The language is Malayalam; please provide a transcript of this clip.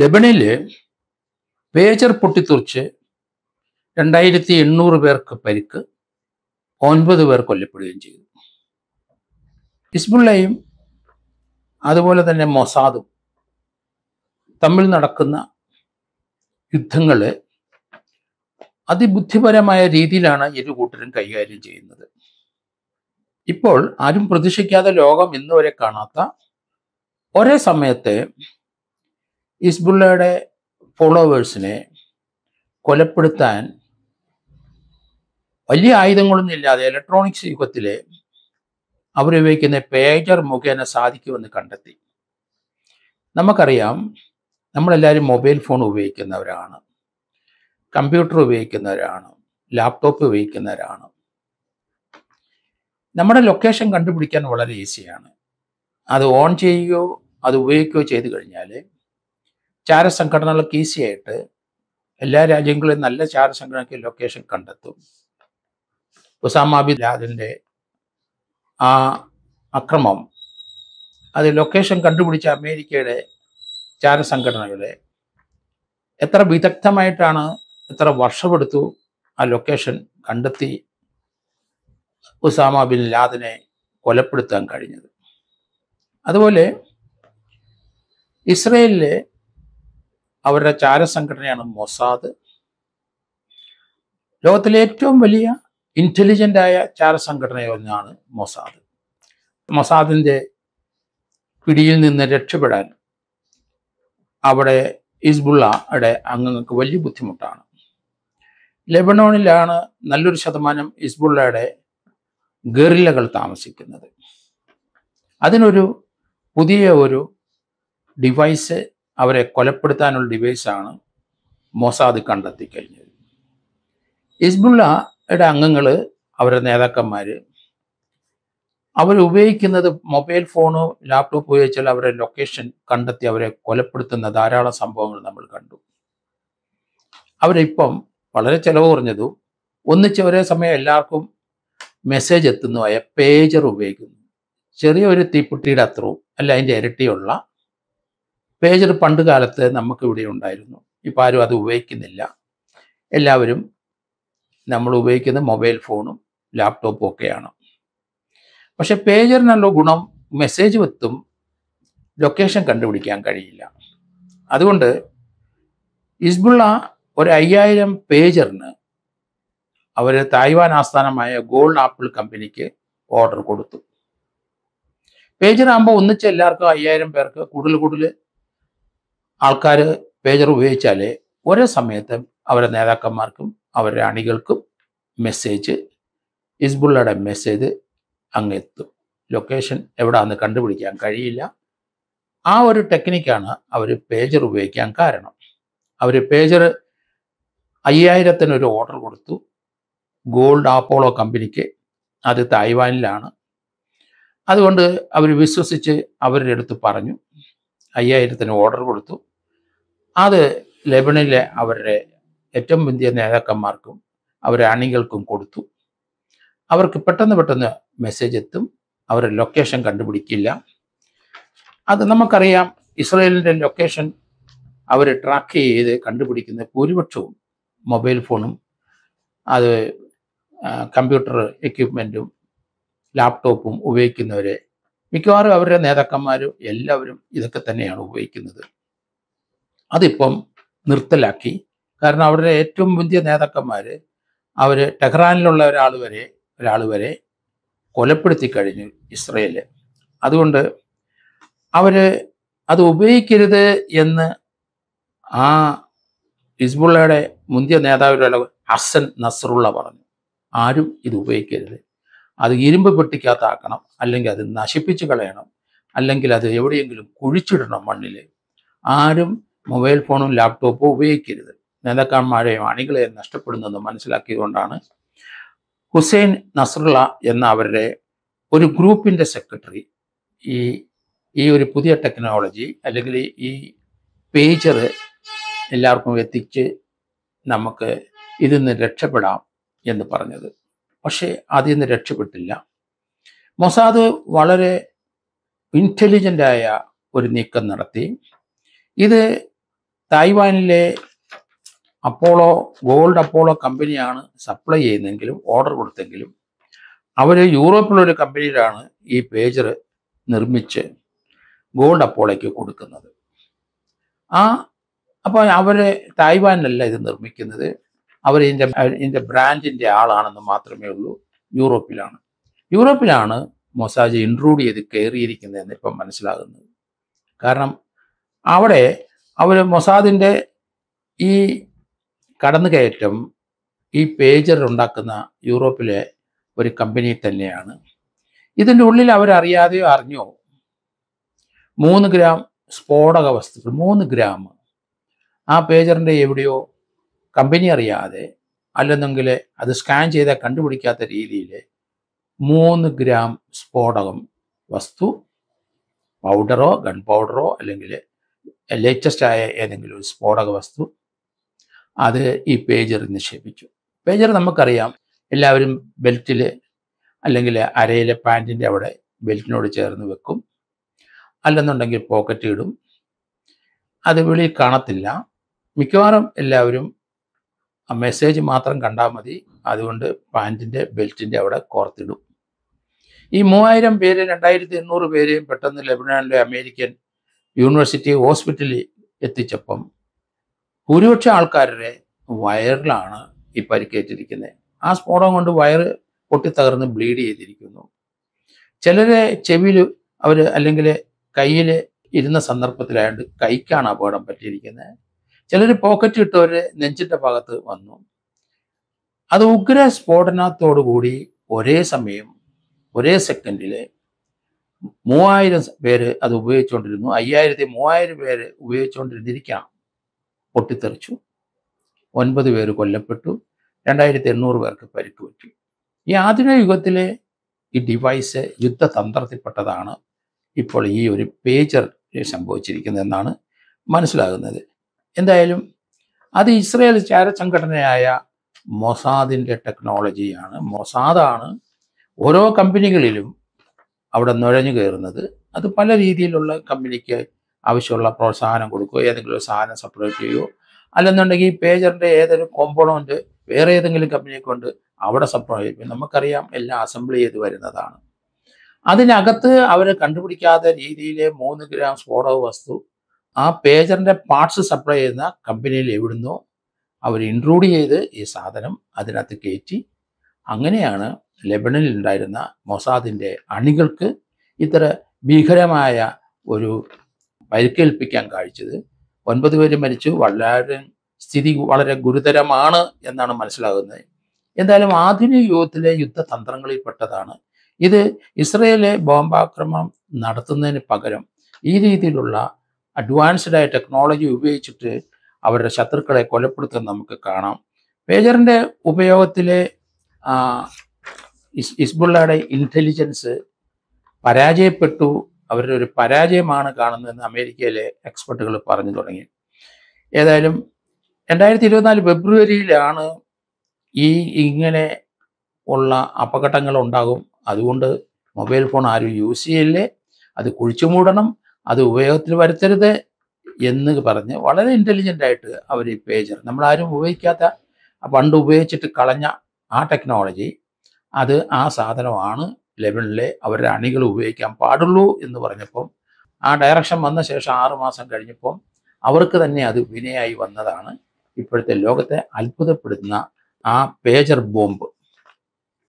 ലബണില് പേജർ പൊട്ടിത്തുറിച്ച് രണ്ടായിരത്തി എണ്ണൂറ് പേർക്ക് പരിക്ക് ഒൻപത് പേർ കൊല്ലപ്പെടുകയും ചെയ്തു ഇസ്ബുള്ളയും അതുപോലെ തന്നെ മൊസാദും തമ്മിൽ നടക്കുന്ന യുദ്ധങ്ങൾ അതിബുദ്ധിപരമായ രീതിയിലാണ് ഇരു കൂട്ടരും കൈകാര്യം ചെയ്യുന്നത് ഇപ്പോൾ ആരും പ്രതീക്ഷിക്കാതെ ലോകം ഇന്നുവരെ കാണാത്ത ഒരേ സമയത്തെ ഹിസ്ബുള്ളയുടെ ഫോളോവേഴ്സിനെ കൊലപ്പെടുത്താൻ വലിയ ആയുധങ്ങളൊന്നും ഇല്ലാതെ ഇലക്ട്രോണിക്സ് യുഗത്തിൽ അവരുപയോഗിക്കുന്ന പേജർ മുഖേന സാധിക്കുമെന്ന് കണ്ടെത്തി നമുക്കറിയാം നമ്മളെല്ലാവരും മൊബൈൽ ഫോൺ ഉപയോഗിക്കുന്നവരാണ് കമ്പ്യൂട്ടർ ഉപയോഗിക്കുന്നവരാണ് ലാപ്ടോപ്പ് ഉപയോഗിക്കുന്നവരാണ് നമ്മുടെ ലൊക്കേഷൻ കണ്ടുപിടിക്കാൻ വളരെ ഈസിയാണ് അത് ഓൺ ചെയ്യുകയോ അത് ഉപയോഗിക്കുകയോ ചെയ്തു കഴിഞ്ഞാൽ ചാരസംഘടനകൾക്ക് ഈസി ആയിട്ട് എല്ലാ രാജ്യങ്ങളിലും നല്ല ചാരസംഘടനയ്ക്ക് ലൊക്കേഷൻ കണ്ടെത്തും ഉസാമാബി ബിൻ ആ അക്രമം അത് ലൊക്കേഷൻ കണ്ടുപിടിച്ച അമേരിക്കയുടെ ചാരസംഘടനകളെ എത്ര വിദഗ്ധമായിട്ടാണ് എത്ര വർഷമെടുത്തു ആ ലൊക്കേഷൻ കണ്ടെത്തി ഉസാമ ബിൻ ലാദിനെ കൊലപ്പെടുത്താൻ കഴിഞ്ഞത് അതുപോലെ ഇസ്രയേലിലെ അവരുടെ ചാരസംഘടനയാണ് മൊസാദ് ലോകത്തിലെ ഏറ്റവും വലിയ ഇൻ്റലിജൻ്റായ ചാരസംഘടനയൊന്നാണ് മൊസാദ് മൊസാദിൻ്റെ പിടിയിൽ നിന്ന് രക്ഷപ്പെടാൻ അവിടെ ഹിസ്ബുള്ളയുടെ അംഗങ്ങൾക്ക് വലിയ ബുദ്ധിമുട്ടാണ് ലെബനോണിലാണ് നല്ലൊരു ശതമാനം ഹിസ്ബുള്ളയുടെ ഗറിലകൾ താമസിക്കുന്നത് അതിനൊരു പുതിയ ഒരു ഡിവൈസ് അവരെ കൊലപ്പെടുത്താനുള്ള ഡിവൈസാണ് മൊസാദ് കണ്ടെത്തി കഴിഞ്ഞത് ഹിസ്ബുള്ളയുടെ അംഗങ്ങൾ അവരുടെ നേതാക്കന്മാർ അവർ മൊബൈൽ ഫോണോ ലാപ്ടോപ്പ് ഉപയോഗിച്ചാൽ അവരുടെ ലൊക്കേഷൻ കണ്ടെത്തി അവരെ കൊലപ്പെടുത്തുന്ന ധാരാളം സംഭവങ്ങൾ നമ്മൾ കണ്ടു അവരിപ്പം വളരെ ചിലവ് കുറഞ്ഞതും ഒന്നിച്ച് ഒരേ സമയം എല്ലാവർക്കും മെസ്സേജ് എത്തുന്നതായ പേജർ ഉപയോഗിക്കുന്നു ചെറിയൊരു തീപ്പുട്ടിയുടെ അത്രവും അല്ല അതിൻ്റെ ഇരട്ടിയുള്ള പേജർ പണ്ട് കാലത്ത് നമുക്കിവിടെ ഉണ്ടായിരുന്നു ഇപ്പോൾ ആരും അത് ഉപയോഗിക്കുന്നില്ല എല്ലാവരും നമ്മൾ ഉപയോഗിക്കുന്ന മൊബൈൽ ഫോണും ലാപ്ടോപ്പും ഒക്കെയാണ് പക്ഷെ പേജറിനുള്ള ഗുണം മെസ്സേജ് വത്തും ലൊക്കേഷൻ കണ്ടുപിടിക്കാൻ കഴിയില്ല അതുകൊണ്ട് ഇസ്ബുള്ള ഒരു അയ്യായിരം പേജറിന് അവർ തായ്വാൻ ആസ്ഥാനമായ ഗോൾഡ് ആപ്പിൾ കമ്പനിക്ക് ഓർഡർ കൊടുത്തു പേജറാകുമ്പോൾ ഒന്നിച്ച് എല്ലാവർക്കും അയ്യായിരം പേർക്ക് കൂടുതൽ കൂടുതൽ ആൾക്കാർ പേജർ ഉപയോഗിച്ചാൽ ഒരേ സമയത്ത് അവരെ നേതാക്കന്മാർക്കും അവരുടെ അണികൾക്കും മെസ്സേജ് ഹിസ്ബുള്ളയുടെ മെസ്സേജ് എത്തും ലൊക്കേഷൻ എവിടാന്ന് കണ്ടുപിടിക്കാൻ കഴിയില്ല ആ ഒരു ടെക്നിക്കാണ് അവർ പേജർ ഉപയോഗിക്കാൻ കാരണം അവർ പേജർ അയ്യായിരത്തിനൊരു ഓർഡർ കൊടുത്തു ഗോൾഡ് ആപ്പോളോ കമ്പനിക്ക് അത് തായ്വാനിലാണ് അതുകൊണ്ട് അവർ വിശ്വസിച്ച് അവരുടെ അടുത്ത് പറഞ്ഞു അയ്യായിരത്തിന് ഓർഡർ കൊടുത്തു അത് ലെബണിലെ അവരുടെ ഏറ്റവും വലിയ നേതാക്കന്മാർക്കും അവരുടെ അണികൾക്കും കൊടുത്തു അവർക്ക് പെട്ടെന്ന് പെട്ടെന്ന് മെസ്സേജ് എത്തും അവരുടെ ലൊക്കേഷൻ കണ്ടുപിടിക്കില്ല അത് നമുക്കറിയാം ഇസ്രയേലിൻ്റെ ലൊക്കേഷൻ അവർ ട്രാക്ക് ചെയ്ത് കണ്ടുപിടിക്കുന്ന ഭൂരിപക്ഷവും മൊബൈൽ ഫോണും അത് കമ്പ്യൂട്ടർ എക്യുപ്മെൻറ്റും ലാപ്ടോപ്പും ഉപയോഗിക്കുന്നവരെ മിക്കവാറും അവരുടെ നേതാക്കന്മാരും എല്ലാവരും ഇതൊക്കെ തന്നെയാണ് ഉപയോഗിക്കുന്നത് അതിപ്പം നിർത്തലാക്കി കാരണം അവരുടെ ഏറ്റവും വലിയ നേതാക്കന്മാർ അവർ ടെഹ്റാനിലുള്ള ഒരാൾ വരെ ഒരാൾ വരെ കൊലപ്പെടുത്തി കഴിഞ്ഞു ഇസ്രയേല് അതുകൊണ്ട് അവർ അത് ഉപയോഗിക്കരുത് എന്ന് ആ ഹിസ്ബുള്ളയുടെ മുന്തിയ നേതാവിലുള്ള ഹസൻ നസറുള്ള പറഞ്ഞു ആരും ഇത് ഉപയോഗിക്കരുത് അത് ഇരുമ്പ് പെട്ടിക്കകത്താക്കണം അല്ലെങ്കിൽ അത് നശിപ്പിച്ച് കളയണം അല്ലെങ്കിൽ അത് എവിടെയെങ്കിലും കുഴിച്ചിടണം മണ്ണിൽ ആരും മൊബൈൽ ഫോണും ലാപ്ടോപ്പും ഉപയോഗിക്കരുത് നേതാക്കന്മാരെ അണികളെ നഷ്ടപ്പെടുന്നത് മനസ്സിലാക്കിയതുകൊണ്ടാണ് ഹുസൈൻ നസറുള്ള എന്ന അവരുടെ ഒരു ഗ്രൂപ്പിൻ്റെ സെക്രട്ടറി ഈ ഈ ഒരു പുതിയ ടെക്നോളജി അല്ലെങ്കിൽ ഈ പേജർ എല്ലാവർക്കും എത്തിച്ച് നമുക്ക് ഇതിൽ നിന്ന് രക്ഷപ്പെടാം എന്ന് പറഞ്ഞത് പക്ഷേ അതിൽ നിന്ന് രക്ഷപ്പെട്ടില്ല മൊസാദ് വളരെ ഇൻ്റലിജൻ്റായ ഒരു നീക്കം നടത്തി ഇത് തായ്വാനിലെ അപ്പോളോ ഗോൾഡ് അപ്പോളോ കമ്പനിയാണ് സപ്ലൈ ചെയ്യുന്നെങ്കിലും ഓർഡർ കൊടുത്തെങ്കിലും അവർ യൂറോപ്പിലൊരു കമ്പനിയിലാണ് ഈ പേജർ നിർമ്മിച്ച് ഗോൾഡ് അപ്പോളയ്ക്ക് കൊടുക്കുന്നത് ആ അപ്പോൾ അവർ തായ്വാനിലല്ല ഇത് നിർമ്മിക്കുന്നത് അവർ ഇതിൻ്റെ ഇതിൻ്റെ ബ്രാൻഡിൻ്റെ ആളാണെന്ന് മാത്രമേ ഉള്ളൂ യൂറോപ്പിലാണ് യൂറോപ്പിലാണ് മൊസാജ് ഇൻക്ലൂഡ് ചെയ്ത് കയറിയിരിക്കുന്നതെന്ന് ഇപ്പം മനസ്സിലാകുന്നത് കാരണം അവിടെ അവർ മൊസാദിൻ്റെ ഈ കടന്നുകയറ്റം ഈ പേജർ ഉണ്ടാക്കുന്ന യൂറോപ്പിലെ ഒരു കമ്പനി തന്നെയാണ് ഇതിൻ്റെ ഉള്ളിൽ അവരറിയാതെയോ അറിഞ്ഞോ മൂന്ന് ഗ്രാം സ്ഫോടക വസ്തുക്കൾ മൂന്ന് ഗ്രാം ആ പേജറിൻ്റെ എവിടെയോ കമ്പനി അറിയാതെ അല്ലെന്നെങ്കിൽ അത് സ്കാൻ ചെയ്താൽ കണ്ടുപിടിക്കാത്ത രീതിയിൽ മൂന്ന് ഗ്രാം സ്ഫോടകം വസ്തു പൗഡറോ ഗൺ പൗഡറോ അല്ലെങ്കിൽ ലേറ്റസ്റ്റ് ആയ ഏതെങ്കിലും ഒരു സ്ഫോടക വസ്തു അത് ഈ പേജർ നിക്ഷേപിച്ചു പേജർ നമുക്കറിയാം എല്ലാവരും ബെൽറ്റിൽ അല്ലെങ്കിൽ അരയിലെ പാൻറ്റിൻ്റെ അവിടെ ബെൽറ്റിനോട് ചേർന്ന് വെക്കും അല്ലെന്നുണ്ടെങ്കിൽ പോക്കറ്റ് ഇടും അത് വെളിയിൽ കാണത്തില്ല മിക്കവാറും എല്ലാവരും ആ മെസ്സേജ് മാത്രം കണ്ടാൽ മതി അതുകൊണ്ട് പാൻറ്റിൻ്റെ ബെൽറ്റിൻ്റെ അവിടെ കോർത്തിടും ഈ മൂവായിരം പേര് രണ്ടായിരത്തി എണ്ണൂറ് പേരെയും പെട്ടെന്ന് ലെബനാനിലെ അമേരിക്കൻ യൂണിവേഴ്സിറ്റി ഹോസ്പിറ്റലിൽ എത്തിച്ചപ്പം ഭൂരിപക്ഷം ആൾക്കാരുടെ വയറിലാണ് ഈ പരിക്കേറ്റിരിക്കുന്നത് ആ സ്ഫോടനം കൊണ്ട് വയറ് പൊട്ടിത്തകർന്ന് ബ്ലീഡ് ചെയ്തിരിക്കുന്നു ചിലരെ ചെവിയിൽ അവർ അല്ലെങ്കിൽ കയ്യിൽ ഇരുന്ന സന്ദർഭത്തിലായിട്ട് കൈക്കാണ് അപകടം പറ്റിയിരിക്കുന്നത് ചിലർ പോക്കറ്റ് ഇട്ടവർ നെഞ്ചിൻ്റെ ഭാഗത്ത് വന്നു അത് ഉഗ്ര സ്ഫോടനത്തോടു കൂടി ഒരേ സമയം ഒരേ സെക്കൻഡിൽ മൂവായിരം പേര് അത് ഉപയോഗിച്ചുകൊണ്ടിരുന്നു അയ്യായിരത്തി മൂവായിരം പേര് ഉപയോഗിച്ചുകൊണ്ടിരുന്നിരിക്കാം പൊട്ടിത്തെറിച്ചു ഒൻപത് പേര് കൊല്ലപ്പെട്ടു രണ്ടായിരത്തി എണ്ണൂറ് പേർക്ക് പരിക്ക് പറ്റി ഈ ആധുനിക യുഗത്തിലെ ഈ ഡിവൈസ് യുദ്ധതന്ത്രത്തിൽപ്പെട്ടതാണ് ഇപ്പോൾ ഈ ഒരു പേജർ എന്നാണ് മനസ്സിലാകുന്നത് എന്തായാലും അത് ഇസ്രയേൽ ചാരസംഘടനയായ മൊസാദിൻ്റെ ടെക്നോളജിയാണ് മൊസാദാണ് ഓരോ കമ്പനികളിലും അവിടെ നുഴഞ്ഞു കയറുന്നത് അത് പല രീതിയിലുള്ള കമ്പനിക്ക് ആവശ്യമുള്ള പ്രോത്സാഹനം കൊടുക്കുകയോ ഏതെങ്കിലും ഒരു സാധനം സെപ്പറേറ്റ് ചെയ്യുകയോ അല്ലെന്നുണ്ടെങ്കിൽ പേജറിൻ്റെ ഏതൊരു കോമ്പോണൻറ്റ് വേറെ ഏതെങ്കിലും കമ്പനിയെ കൊണ്ട് അവിടെ സപ്ലൈ ചെയ്യും നമുക്കറിയാം എല്ലാം അസംബിൾ ചെയ്ത് വരുന്നതാണ് അതിനകത്ത് അവർ കണ്ടുപിടിക്കാത്ത രീതിയിലെ മൂന്ന് ഗ്രാം സ്ഫോടക വസ്തു ആ പേജറിൻ്റെ പാർട്സ് സപ്ലൈ ചെയ്യുന്ന കമ്പനിയിൽ എവിടുന്നോ അവർ ഇൻക്ലൂഡ് ചെയ്ത് ഈ സാധനം അതിനകത്ത് കയറ്റി അങ്ങനെയാണ് ലെബനനിൽ ഉണ്ടായിരുന്ന മൊസാദിൻ്റെ അണികൾക്ക് ഇത്ര ഭീകരമായ ഒരു പരിക്കേൽപ്പിക്കാൻ കാഴ്ചത് ഒൻപത് പേര് മരിച്ചു വളരെ സ്ഥിതി വളരെ ഗുരുതരമാണ് എന്നാണ് മനസ്സിലാകുന്നത് എന്തായാലും ആധുനിക യുഗത്തിലെ യുദ്ധതന്ത്രങ്ങളിൽ പെട്ടതാണ് ഇത് ഇസ്രയേലെ ബോംബാക്രമണം നടത്തുന്നതിന് പകരം ഈ രീതിയിലുള്ള അഡ്വാൻസ്ഡ് ആയ ടെക്നോളജി ഉപയോഗിച്ചിട്ട് അവരുടെ ശത്രുക്കളെ കൊലപ്പെടുത്തുന്നത് നമുക്ക് കാണാം പേജറിൻ്റെ ഉപയോഗത്തിലെ ഇസ് ഇൻ്റലിജൻസ് പരാജയപ്പെട്ടു അവരുടെ ഒരു പരാജയമാണ് കാണുന്നതെന്ന് അമേരിക്കയിലെ എക്സ്പെർട്ടുകൾ പറഞ്ഞു തുടങ്ങി ഏതായാലും രണ്ടായിരത്തി ഇരുപത്തിനാല് ഫെബ്രുവരിയിലാണ് ഈ ഇങ്ങനെ ഉള്ള അപകടങ്ങൾ ഉണ്ടാകും അതുകൊണ്ട് മൊബൈൽ ഫോൺ ആരും യൂസ് ചെയ്യില്ലേ അത് കുഴിച്ചു മൂടണം അത് ഉപയോഗത്തിൽ വരുത്തരുത് എന്ന് പറഞ്ഞ് വളരെ ഇൻ്റലിജൻ്റ് ആയിട്ട് അവർ ഈ പേജർ നമ്മളാരും ഉപയോഗിക്കാത്ത പണ്ട് ഉപയോഗിച്ചിട്ട് കളഞ്ഞ ആ ടെക്നോളജി അത് ആ സാധനമാണ് ലെവനിലെ അവരുടെ അണികൾ ഉപയോഗിക്കാൻ പാടുള്ളൂ എന്ന് പറഞ്ഞപ്പം ആ ഡയറക്ഷൻ വന്ന ശേഷം ആറുമാസം കഴിഞ്ഞപ്പം അവർക്ക് തന്നെ അത് വിനയായി വന്നതാണ് ഇപ്പോഴത്തെ ലോകത്തെ അത്ഭുതപ്പെടുത്തുന്ന ആ പേജർ ബോംബ്